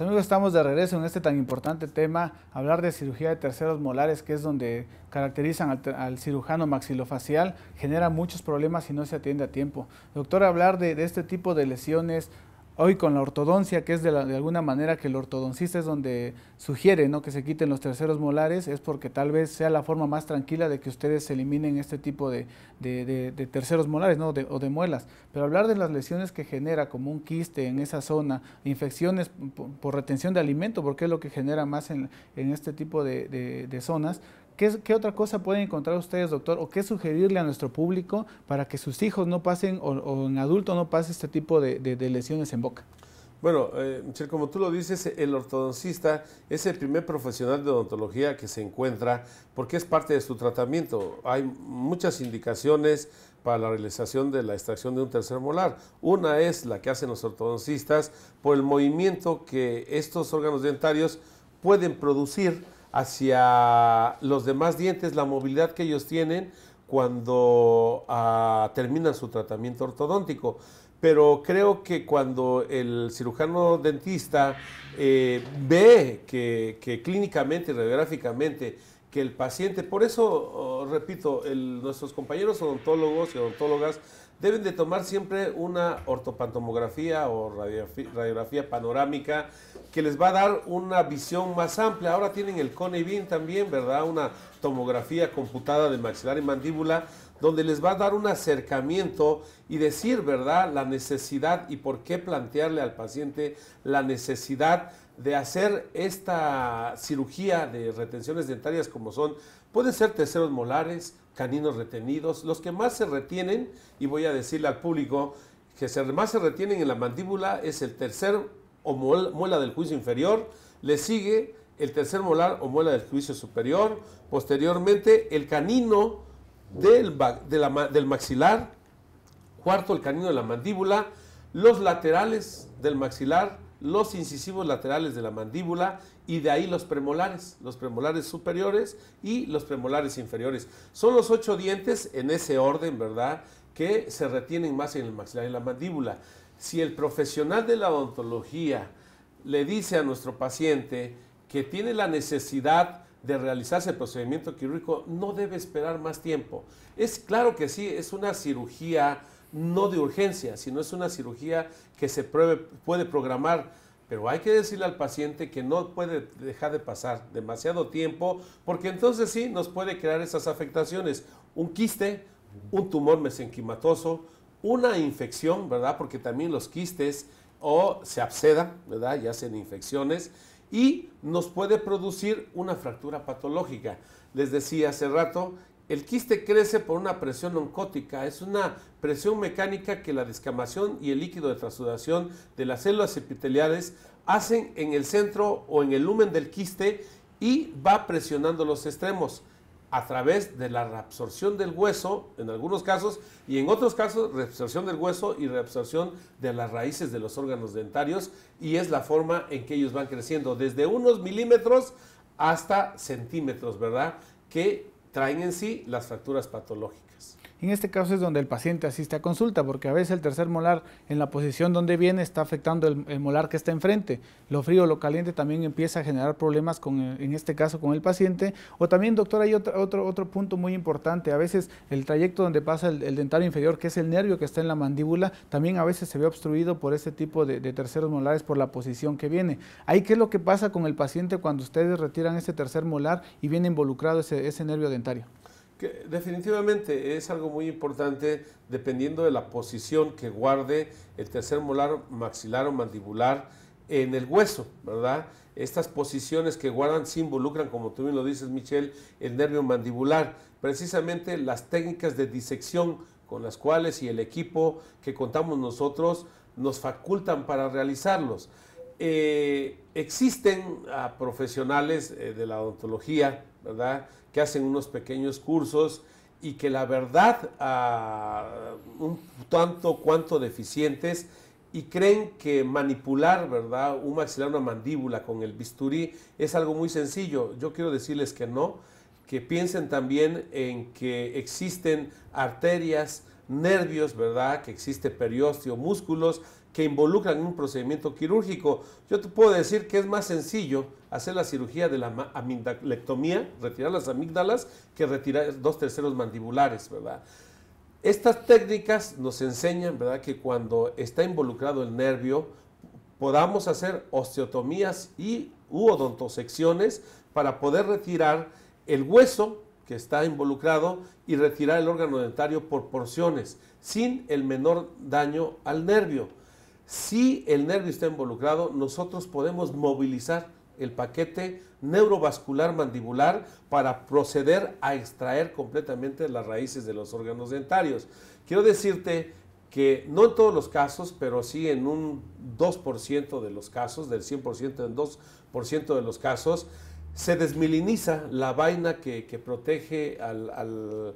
Pues, amigos, estamos de regreso en este tan importante tema, hablar de cirugía de terceros molares, que es donde caracterizan al, cirujano maxilofacial, genera muchos problemas si no se atiende a tiempo. Doctor, hablar de, de este tipo de lesiones, hoy con la ortodoncia, que es de, alguna manera que el ortodoncista es donde sugiere ¿no? que se quiten los terceros molares, es porque tal vez sea la forma más tranquila de que ustedes eliminen este tipo de, terceros molares ¿no? o de muelas. Pero hablar de las lesiones que genera, como un quiste en esa zona, infecciones por, retención de alimento, porque es lo que genera más en, en este tipo de zonas, ¿Qué, otra cosa pueden encontrar ustedes, doctor? ¿O qué sugerirle a nuestro público para que sus hijos no pasen o, en adulto no pase este tipo de, lesiones en boca? Bueno, eh, Michel, como tú lo dices, el ortodoncista es el primer profesional de odontología que se encuentra porque es parte de su tratamiento. Hay muchas indicaciones para la realización de la extracción de un tercer molar. Una es la que hacen los ortodoncistas por el movimiento que estos órganos dentarios pueden producir hacia los demás dientes, la movilidad que ellos tienen cuando termina ah, terminan su tratamiento ortodóntico. Pero creo que cuando el cirujano dentista eh, ve que, clínicamente y radiográficamente que el paciente, por eso, oh, repito, nuestros compañeros odontólogos y odontólogas deben de tomar siempre una ortopantomografía o radiografía, panorámica que les va a dar una visión más amplia. Ahora tienen el CONEBIN también, ¿verdad? Una tomografía computada de maxilar y mandíbula donde les va a dar un acercamiento y decir, ¿verdad?, la necesidad y por qué plantearle al paciente la necesidad de hacer esta cirugía de retenciones dentarias como son, pueden ser terceros molares, caninos retenidos, los que más se retienen, y voy a decirle al público, que se, más se retienen en la mandíbula es el tercer o muela del juicio inferior, le sigue el tercer molar o muela del juicio superior, posteriormente el canino del, del maxilar, cuarto el canino de la mandíbula, los laterales del maxilar, los incisivos laterales de la mandíbula y de ahí los premolares, los premolares superiores y los premolares inferiores. Son los ocho dientes en ese orden, ¿verdad? Que se retienen más en el maxilar y la mandíbula. Si el profesional de la odontología le dice a nuestro paciente que tiene la necesidad de realizarse el procedimiento quirúrgico, no debe esperar más tiempo. Es claro que sí, es una cirugía no de urgencia, sino es una cirugía que se pruebe, puede programar. Pero hay que decirle al paciente que no puede dejar de pasar demasiado tiempo, porque entonces sí nos puede crear esas afectaciones. Un quiste, un tumor mesenquimatoso, una infección, ¿verdad? Porque también los quistes o se absedan, ¿verdad? Y hacen infecciones y nos puede producir una fractura patológica. Les decía hace rato el quiste crece por una presión oncótica, es una presión mecánica que la descamación y el líquido de transudación de las células epiteliales hacen en el centro o en el lumen del quiste y va presionando los extremos a través de la reabsorción del hueso, en algunos casos, y en otros casos, reabsorción del hueso y reabsorción de las raíces de los órganos dentarios, y es la forma en que ellos van creciendo, desde unos milímetros hasta centímetros, ¿verdad? Que traen en sí las fracturas patológicas. En este caso es donde el paciente asiste a consulta, porque a veces el tercer molar en la posición donde viene está afectando el, molar que está enfrente. Lo frío, lo caliente también empieza a generar problemas con, eh, en este caso con el paciente. O también, doctor, hay otro, otro, punto muy importante. A veces el trayecto donde pasa el, dentario dental inferior, que es el nervio que está en la mandíbula, también a veces se ve obstruido por ese tipo de, terceros molares por la posición que viene. Ahí, ¿qué es lo que pasa con el paciente cuando ustedes retiran ese tercer molar y viene involucrado ese, ese nervio dentario? definitivamente es algo muy importante dependiendo de la posición que guarde el tercer molar maxilar o mandibular en el hueso, ¿verdad? Estas posiciones que guardan se involucran, como tú bien lo dices, Michelle, el nervio mandibular. Precisamente las técnicas de disección con las cuales y el equipo que contamos nosotros nos facultan para realizarlos. Eh, existen ah, profesionales eh, de la odontología, ¿verdad? Que hacen unos pequeños cursos y que la verdad, ah, un tanto cuanto deficientes, y creen que manipular, ¿verdad? Un maxilar, una mandíbula con el bisturí es algo muy sencillo. Yo quiero decirles que no, que piensen también en que existen arterias, nervios, ¿verdad? Que existe periósteo, músculos que involucran un procedimiento quirúrgico. Yo te puedo decir que es más sencillo hacer la cirugía de la amigdalectomía, retirar las amígdalas, que retirar dos terceros mandibulares, ¿verdad? Estas técnicas nos enseñan, ¿verdad?, que cuando está involucrado el nervio, podamos hacer osteotomías y uodontosecciones odontosecciones para poder retirar el hueso que está involucrado y retirar el órgano dentario por porciones, sin el menor daño al nervio. Si el nervio está involucrado, nosotros podemos movilizar el paquete neurovascular mandibular para proceder a extraer completamente las raíces de los órganos dentarios. Quiero decirte que no en todos los casos, pero sí en un 2% de los casos, del 100% en 2% de los casos, se desmiliniza la vaina que, protege al,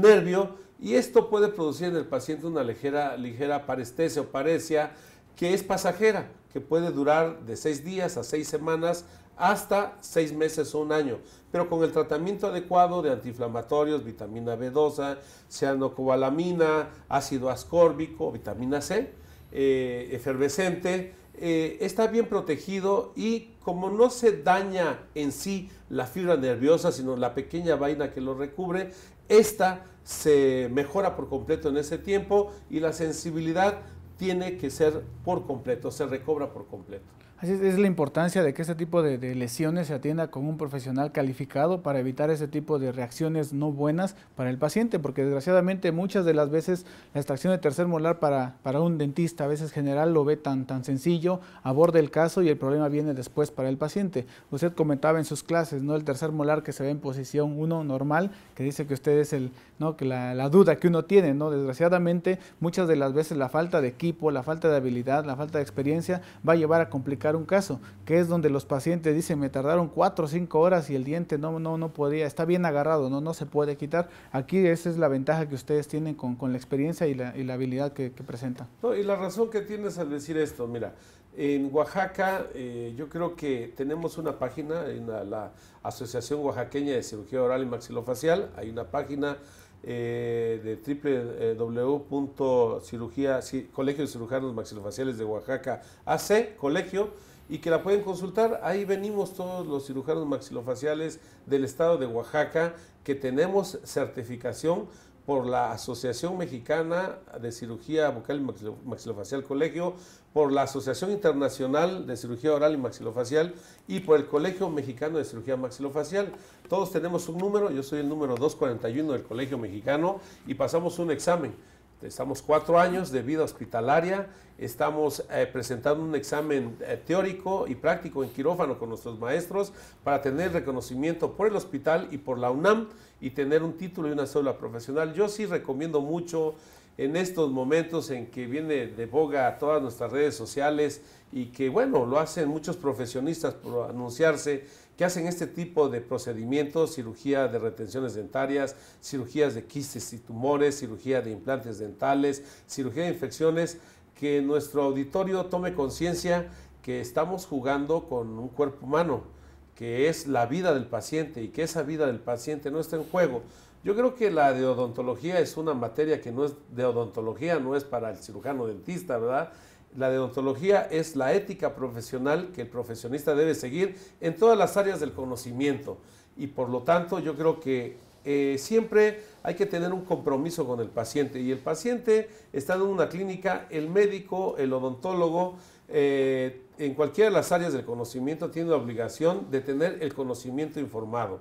nervio y esto puede producir en el paciente una ligera, ligera parestesia o paresia que es pasajera, que puede durar de seis días a seis semanas hasta seis meses o un año, pero con el tratamiento adecuado de antiinflamatorios, vitamina B12, cianocobalamina, ácido ascórbico, vitamina C, eh, efervescente, eh, está bien protegido y como no se daña en sí la fibra nerviosa, sino la pequeña vaina que lo recubre, esta se mejora por completo en ese tiempo y la sensibilidad tiene que ser por completo, se recobra por completo. Así es, la importancia de que este tipo de, lesiones se atienda con un profesional calificado para evitar ese tipo de reacciones no buenas para el paciente, porque desgraciadamente muchas de las veces la extracción de tercer molar para, para un dentista, a veces general, lo ve tan, tan sencillo, aborda el caso y el problema viene después para el paciente. Usted comentaba en sus clases, ¿no? El tercer molar que se ve en posición 1 normal, que dice que usted es el, ¿no? Que la, la duda que uno tiene, ¿no? Desgraciadamente muchas de las veces la falta de la falta de habilidad, la falta de experiencia, va a llevar a complicar un caso, que es donde los pacientes dicen, me tardaron cuatro o cinco horas y el diente no, no, no podía, está bien agarrado, no, no se puede quitar. Aquí esa es la ventaja que ustedes tienen con, con la experiencia y la, y la habilidad que, presenta No, y la razón que tienes al decir esto, mira, en Oaxaca, eh, yo creo que tenemos una página en la, la, Asociación Oaxaqueña de Cirugía Oral y Maxilofacial. Hay una página eh, de www.cirugía, Colegio de Cirujanos Maxilofaciales de Oaxaca, AC, colegio, y que la pueden consultar. Ahí venimos todos los cirujanos maxilofaciales del estado de Oaxaca que tenemos certificación por la Asociación Mexicana de Cirugía Bucal y Maxilofacial Colegio, por la Asociación Internacional de Cirugía Oral y Maxilofacial y por el Colegio Mexicano de Cirugía Maxilofacial. Todos tenemos un número, yo soy el número 241 del Colegio Mexicano y pasamos un examen. Estamos cuatro años de vida hospitalaria, estamos eh, presentando un examen eh, teórico y práctico en quirófano con nuestros maestros para tener reconocimiento por el hospital y por la UNAM y tener un título y una célula profesional. Yo sí recomiendo mucho en estos momentos en que viene de boga a todas nuestras redes sociales y que bueno, lo hacen muchos profesionistas por anunciarse que hacen este tipo de procedimientos, cirugía de retenciones dentarias, cirugías de quistes y tumores, cirugía de implantes dentales, cirugía de infecciones, que nuestro auditorio tome conciencia que estamos jugando con un cuerpo humano que es la vida del paciente y que esa vida del paciente no está en juego. Yo creo que la de odontología es una materia que no es de odontología, no es para el cirujano dentista, ¿verdad? La de odontología es la ética profesional que el profesionista debe seguir en todas las áreas del conocimiento. Y por lo tanto yo creo que eh, siempre hay que tener un compromiso con el paciente. Y el paciente está en una clínica, el médico, el odontólogo, eh, en cualquiera de las áreas del conocimiento tiene la obligación de tener el conocimiento informado.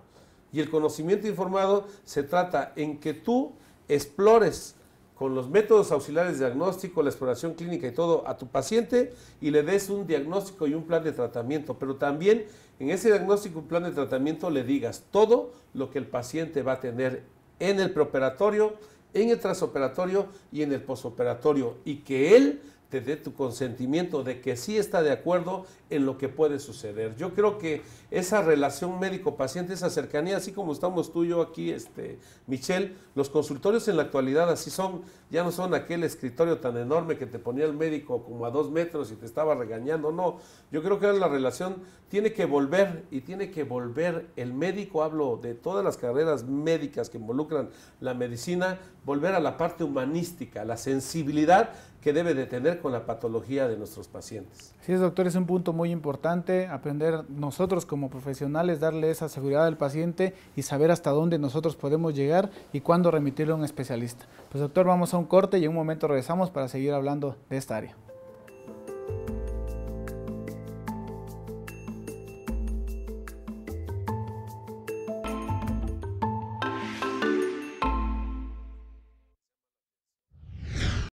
Y el conocimiento informado se trata en que tú explores con los métodos auxiliares de diagnóstico, la exploración clínica y todo a tu paciente y le des un diagnóstico y un plan de tratamiento. Pero también en ese diagnóstico y plan de tratamiento le digas todo lo que el paciente va a tener en el preoperatorio, en el transoperatorio y en el posoperatorio y que él te dé tu consentimiento de que sí está de acuerdo en lo que puede suceder. Yo creo que esa relación médico-paciente, esa cercanía, así como estamos tú y yo aquí, este, Michelle, los consultorios en la actualidad así son, ya no son aquel escritorio tan enorme que te ponía el médico como a dos metros y te estaba regañando, no, yo creo que la relación tiene que volver y tiene que volver el médico, hablo de todas las carreras médicas que involucran la medicina, volver a la parte humanística, la sensibilidad que debe de tener con la patología de nuestros pacientes. Sí, doctor, es un punto muy importante, aprender nosotros como profesionales, darle esa seguridad al paciente y saber hasta dónde nosotros podemos llegar y cuándo remitirlo a un especialista. Pues doctor, vamos a un corte y en un momento regresamos para seguir hablando de esta área.